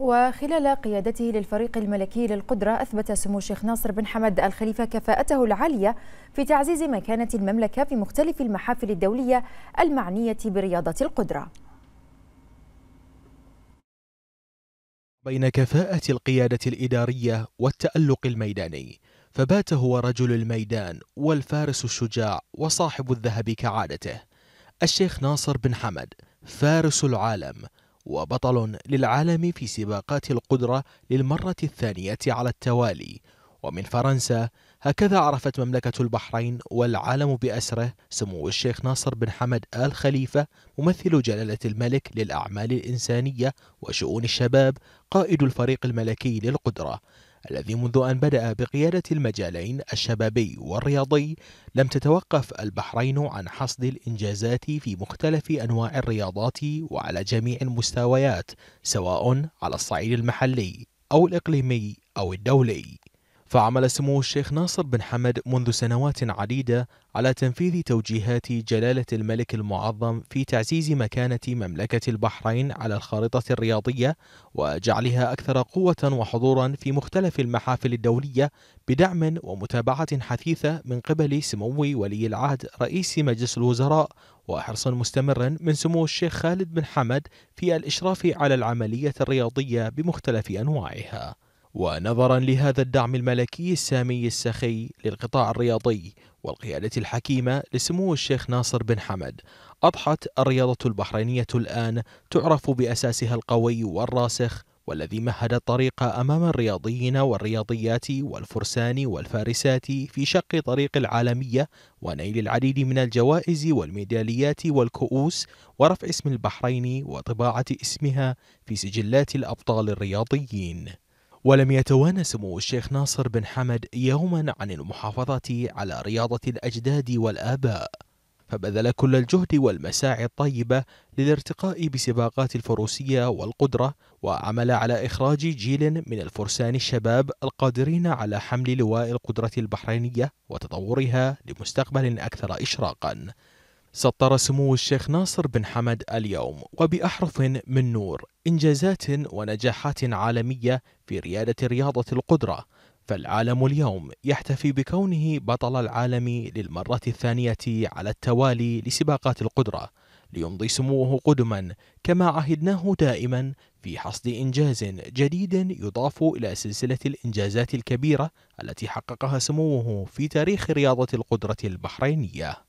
وخلال قيادته للفريق الملكي للقدرة أثبت سمو الشيخ ناصر بن حمد الخليفة كفاءته العالية في تعزيز مكانة المملكة في مختلف المحافل الدولية المعنية برياضة القدرة بين كفاءة القيادة الإدارية والتألق الميداني فبات هو رجل الميدان والفارس الشجاع وصاحب الذهب كعادته الشيخ ناصر بن حمد فارس العالم وبطل للعالم في سباقات القدرة للمرة الثانية على التوالي ومن فرنسا هكذا عرفت مملكة البحرين والعالم بأسره سمو الشيخ ناصر بن حمد آل خليفة ممثل جلالة الملك للأعمال الإنسانية وشؤون الشباب قائد الفريق الملكي للقدرة الذي منذ أن بدأ بقيادة المجالين الشبابي والرياضي لم تتوقف البحرين عن حصد الإنجازات في مختلف أنواع الرياضات وعلى جميع المستويات سواء على الصعيد المحلي أو الإقليمي أو الدولي فعمل سمو الشيخ ناصر بن حمد منذ سنوات عديدة على تنفيذ توجيهات جلالة الملك المعظم في تعزيز مكانة مملكة البحرين على الخارطة الرياضية وجعلها أكثر قوة وحضورا في مختلف المحافل الدولية بدعم ومتابعة حثيثة من قبل سمو ولي العهد رئيس مجلس الوزراء وحرص مستمر من سمو الشيخ خالد بن حمد في الإشراف على العملية الرياضية بمختلف أنواعها ونظرا لهذا الدعم الملكي السامي السخي للقطاع الرياضي والقيادة الحكيمة لسمو الشيخ ناصر بن حمد أضحت الرياضة البحرينية الآن تعرف بأساسها القوي والراسخ والذي مهد الطريق أمام الرياضيين والرياضيات والفرسان والفارسات في شق طريق العالمية ونيل العديد من الجوائز والميداليات والكؤوس ورفع اسم البحرين وطباعة اسمها في سجلات الأبطال الرياضيين ولم يتوانى سمو الشيخ ناصر بن حمد يوما عن المحافظة على رياضة الأجداد والآباء فبذل كل الجهد والمساعي الطيبة للارتقاء بسباقات الفروسية والقدرة وعمل على إخراج جيل من الفرسان الشباب القادرين على حمل لواء القدرة البحرينية وتطورها لمستقبل أكثر إشراقاً سطر سمو الشيخ ناصر بن حمد اليوم وبأحرف من نور إنجازات ونجاحات عالمية في ريادة رياضة القدرة فالعالم اليوم يحتفي بكونه بطل العالم للمرة الثانية على التوالي لسباقات القدرة ليمضي سموه قدما كما عهدناه دائما في حصد إنجاز جديد يضاف إلى سلسلة الإنجازات الكبيرة التي حققها سموه في تاريخ رياضة القدرة البحرينية